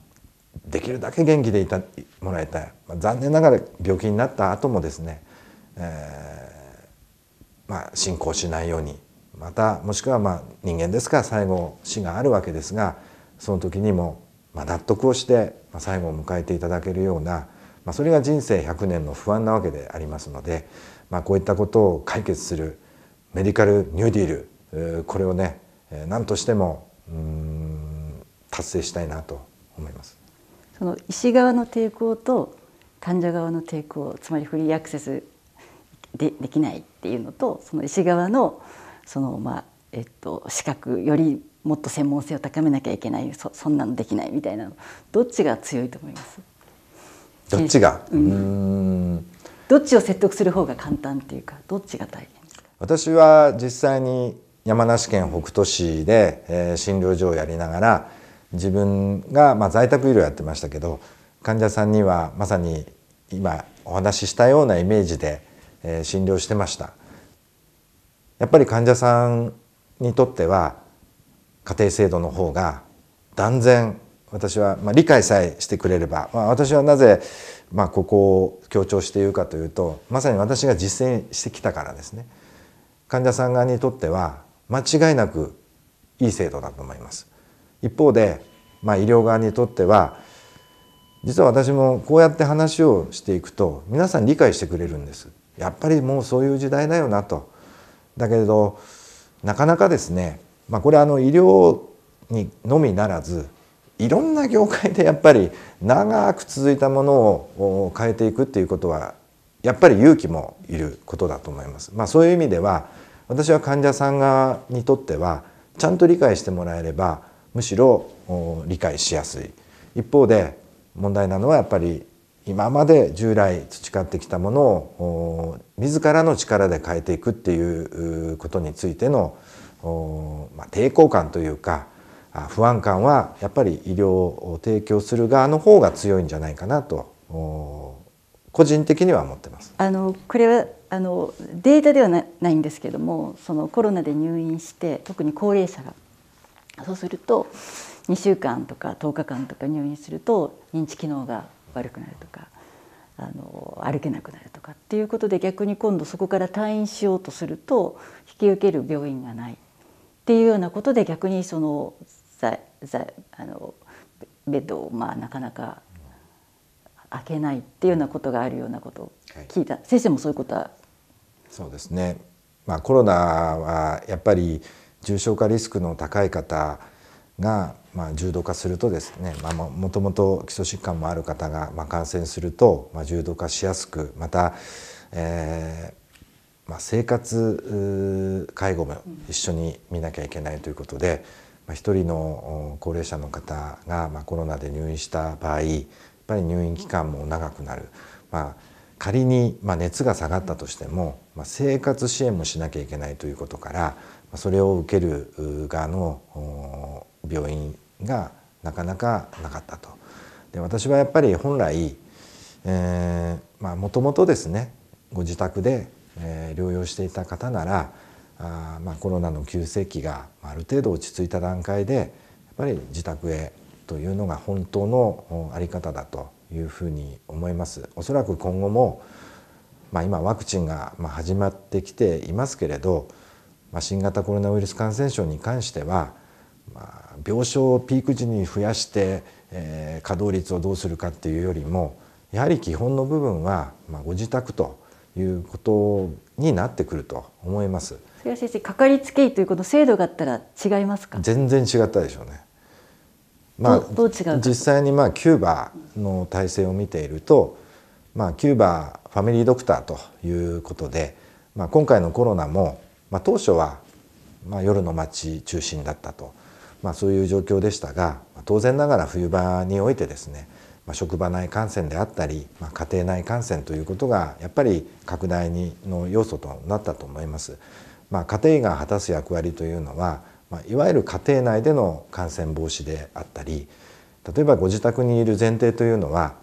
できるだけ元気でいたもらいたい、まあ、残念ながら病気になった後もですね、えー、まあ、進行しないようにまたもしくはまあ人間ですから最後死があるわけですがその時にもまあ納得をして最後を迎えていただけるような、まあ、それが人生100年の不安なわけでありますので、まあ、こういったことを解決するメディカルニューディールこれをね何としても達成したいなと思います。その医師側の抵抗と患者側の抵抗つまりフリーアクセスでできないっていうのとその医師側のそのまあえっと資格よりもっと専門性を高めなきゃいけないそそんなのできないみたいなどっちが強いと思いますどっちが、うん、どっちを説得する方が簡単っていうかどっちが大変私は実際に山梨県北杜市で、えー、診療所をやりながら自分が、まあ、在宅医療やってましたけど患者さんにはまさに今お話ししたようなイメージで、えー、診療してましたやっぱり患者さんにとっては家庭制度の方が断然私は、まあ、理解さえしてくれれば、まあ、私はなぜ、まあ、ここを強調して言うかというとまさに私が実践してきたからですね患者さん側にとっては間違いなくいい制度だと思います一方で、まあ、医療側にとっては実は私もこうやって話をしていくと皆さん理解してくれるんです。やっぱりもうそういう時代だよなと。だけれどなかなかですね、まあ、これあの医療にのみならずいろんな業界でやっぱり長く続いたものを変えていくっていうことはやっぱり勇気もいることだと思います。まあ、そういう意味では私は患者さん側にとってはちゃんと理解してもらえればむしろ理解しやすい一方で問題なのはやっぱり今まで従来培ってきたものを自らの力で変えていくっていうことについての、まあ、抵抗感というか不安感はやっぱり医療を提供する側の方が強いんじゃないかなと個人的には思ってます。あのこれはあのデータではないんですけどもそのコロナで入院して特に高齢者がそうすると2週間とか10日間とか入院すると認知機能が悪くなるとかあの歩けなくなるとかっていうことで逆に今度そこから退院しようとすると引き受ける病院がないっていうようなことで逆にそのざざあのベッドをまあなかなか開けないっていうようなことがあるようなことを聞いた、はい、先生もそういうことはそうですね、まあ、コロナはやっぱり重症化リスクの高い方が、まあ、重度化するとですね、まあ、もともと基礎疾患もある方が、まあ、感染すると、まあ、重度化しやすくまた、えーまあ、生活介護も一緒に見なきゃいけないということで、まあ、1人の高齢者の方が、まあ、コロナで入院した場合やっぱり入院期間も長くなる。まあ仮に、ま熱が下がったとしても、ま生活支援もしなきゃいけないということから、それを受ける側の病院がなかなかなかったと。で私はやっぱり本来もともとですねご自宅で、えー、療養していた方ならあ、まあ、コロナの急性期がある程度落ち着いた段階でやっぱり自宅へというのが本当のあり方だというふうに思います。おそらく今後も、まあ、今ワクチンが始まってきていますけれどまあ、新型コロナウイルス感染症に関しては、まあ、病床をピーク時に増やして、えー、稼働率をどうするかっていうよりもやはり基本の部分は、まあ、ご自宅ということになってくると思います。そ先生かかりつけ医というこの制度があったら違いますか全然違ったでしょうね。まあ、実際にまあキューバの体制を見ていると、まあ、キューバファミリードクターということで、まあ、今回のコロナもまあ、当初はま夜の街中心だったと、まあ、そういう状況でしたが当然ながら冬場においてですね、まあ、職場内感染であったり、まあ、家庭内感染ということがやっぱり拡大にの要素となったと思います。まあ、家庭が果たす役割というのは、まいわゆる家庭内での感染防止であったり例えばご自宅にいる前提というのは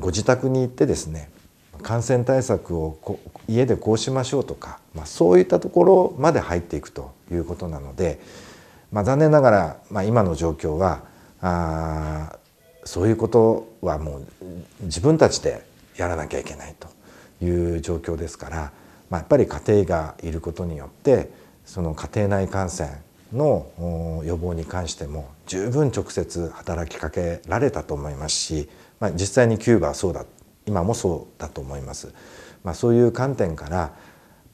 ご自宅に行ってですね感染対策を家でこうしましょうとか、まあ、そういったところまで入っていくということなので、まあ、残念ながら、まあ、今の状況はあそういうことはもう自分たちでやらなきゃいけないという状況ですから、まあ、やっぱり家庭がいることによってその家庭内感染の予防に関しても十分直接働きかけられたと思いますし、まあ、実際にキューバはそうだ今もそうだと思います。まあ、そういう観点から、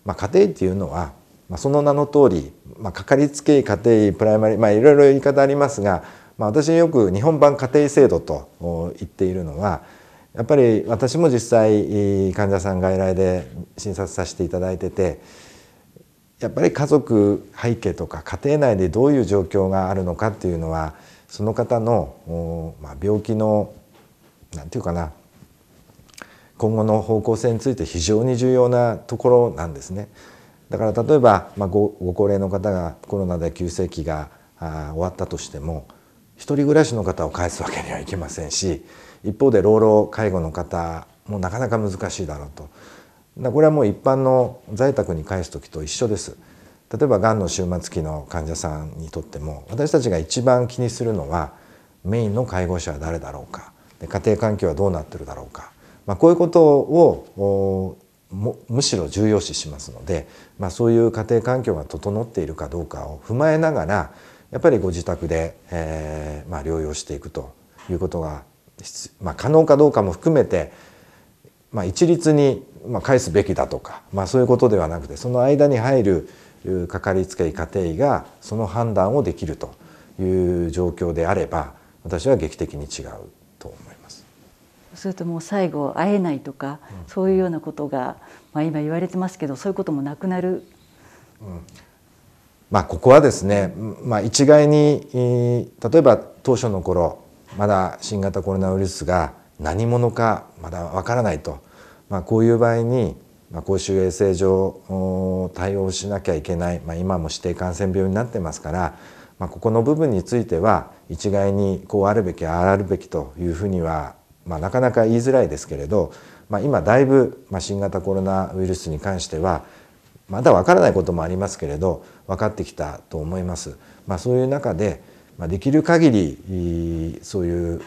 まあ、家庭っていうのは、まあ、その名の通り、まあ、かかりつけ医家庭医プライマリー、まあ、いろいろ言い方ありますが、まあ、私よく日本版家庭制度と言っているのはやっぱり私も実際患者さん外来で診察させていただいててやっぱり家族背景とか家庭内でどういう状況があるのかっていうのはその方の、まあ、病気の何て言うかな今後の方向性について非常に重要なところなんですね。だから例えば、まあ、ごご高齢の方がコロナで急性期があ終わったとしても一人暮らしの方を返すわけにはいきませんし一方で老老介護の方もなかなか難しいだろうとだこれはもう一般の在宅に返す時と一緒です。例えばがんの終末期の患者さんにとっても私たちが一番気にするのはメインの介護者は誰だろうかで家庭環境はどうなってるだろうかまあ、こういうことをむしろ重要視しますので、まあ、そういう家庭環境が整っているかどうかを踏まえながらやっぱりご自宅で、えーまあ、療養していくということが、まあ、可能かどうかも含めて、まあ、一律に、ま返すべきだとか、まあ、そういうことではなくてその間に入るかかりつけ医家庭医がその判断をできるという状況であれば私は劇的に違うするともう最後会えないとか、そういうようなことが、まあ、今言われてますけどそういうこともなくなる。うんまあ、ここはですね、まあ、一概に例えば当初の頃まだ新型コロナウイルスが何者かまだわからないと、まあ、こういう場合に、まあ、公衆衛生上対応しなきゃいけない、まあ、今も指定感染病になってますから、まあ、ここの部分については一概にこうあるべきああるべきというふうにはまあ、なかなか言いづらいですけれど、まあ、今だいぶ、まあ、新型コロナウイルスに関してはまだ分からないこともありますけれど分かってきたと思います。まあ、そういう中で、まあ、できる限りそういう、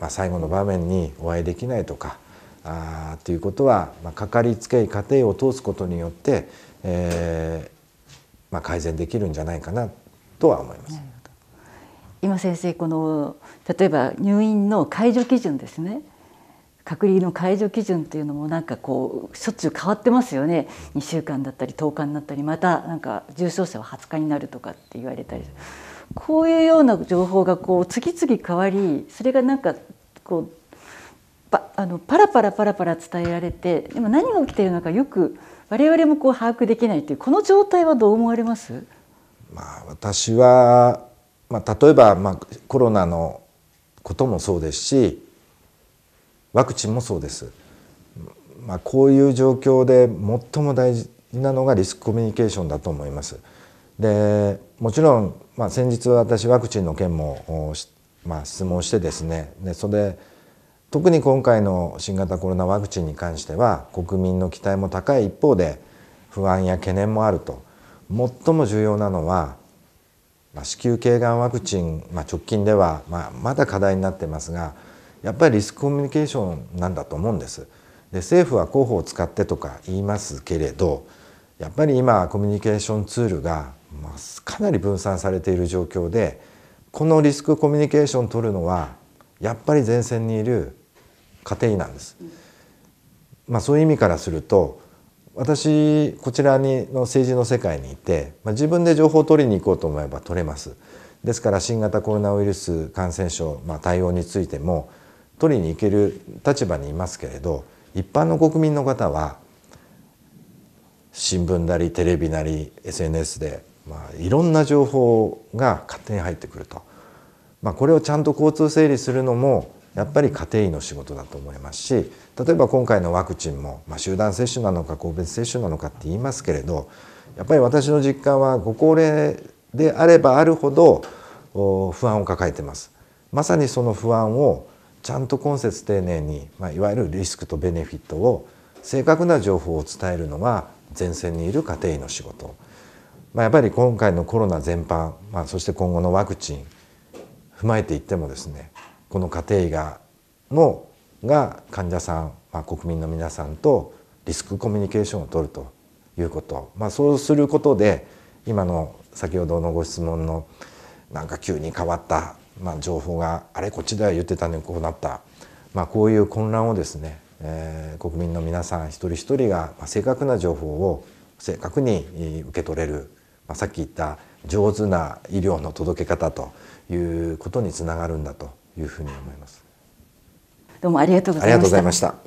まあ、最後の場面にお会いできないとかあということは、まあ、かかりつけ医家庭を通すことによって、えーまあ、改善できるんじゃないかなとは思います。今先生この例えば入院の解除基準ですね隔離の解除基準っていうのもなんかこうしょっちゅう変わってますよね2週間だったり10日になったりまたなんか重症者は20日になるとかって言われたりこういうような情報がこう次々変わりそれがなんかこうパあのパラパラパラパラ伝えられてでも何が起きているのかよく我々もこう把握できないというこの状態はどう思われますまあ私はまあ、例えば、まあ、コロナのこともそうですしワクチンもそうです、まあ、こういう状況で最も大事なのがリスクコミュニケーションだと思います。でもちろん、まあ、先日私ワクチンの件も、まあ、質問してですねでそれ特に今回の新型コロナワクチンに関しては国民の期待も高い一方で不安や懸念もあると最も重要なのはまあ、子宮頸がんワクチン、まあ、直近では、まあ、まだ課題になってますがやっぱりリスクコミュニケーションなんだと思うんです。で政府は広報を使ってとか言いますけれどやっぱり今コミュニケーションツールが、まあ、かなり分散されている状況でこのリスクコミュニケーション取るのはやっぱり前線にいる家庭医なんです。まあ、そういう意味からすると私こちらにの政治の世界にいて、まあ、自分で情報を取りに行こうと思えば取れます。ですから新型コロナウイルス感染症、まあ、対応についても取りに行ける立場にいますけれど一般の国民の方は新聞なりテレビなり SNS で、まあ、いろんな情報が勝手に入ってくると、まあ、これをちゃんと交通整理するのもやっぱり家庭医の仕事だと思いますし例えば今回のワクチンも、まあ、集団接種なのか個別接種なのかって言いますけれどやっぱり私の実感はご高齢であればあるほど不安を抱えてますまさにその不安をちゃんと今節丁寧に、まあ、いわゆるリスクとベネフィットを正確な情報を伝えるのは前線にいる家庭医の仕事、まあ、やっぱり今回のコロナ全般、まあ、そして今後のワクチン踏まえていってもですねこの家庭医がのが患者さん、まあ、国民の皆さんとリスクコミュニケーションをとるということ、まあ、そうすることで今の先ほどのご質問のなんか急に変わった、まあ、情報があれこっちでは言ってたのにこうなった、まあ、こういう混乱をですね、えー、国民の皆さん一人一人が正確な情報を正確に受け取れる、まあ、さっき言った上手な医療の届け方ということにつながるんだというふうに思います。どうもありがとうございました。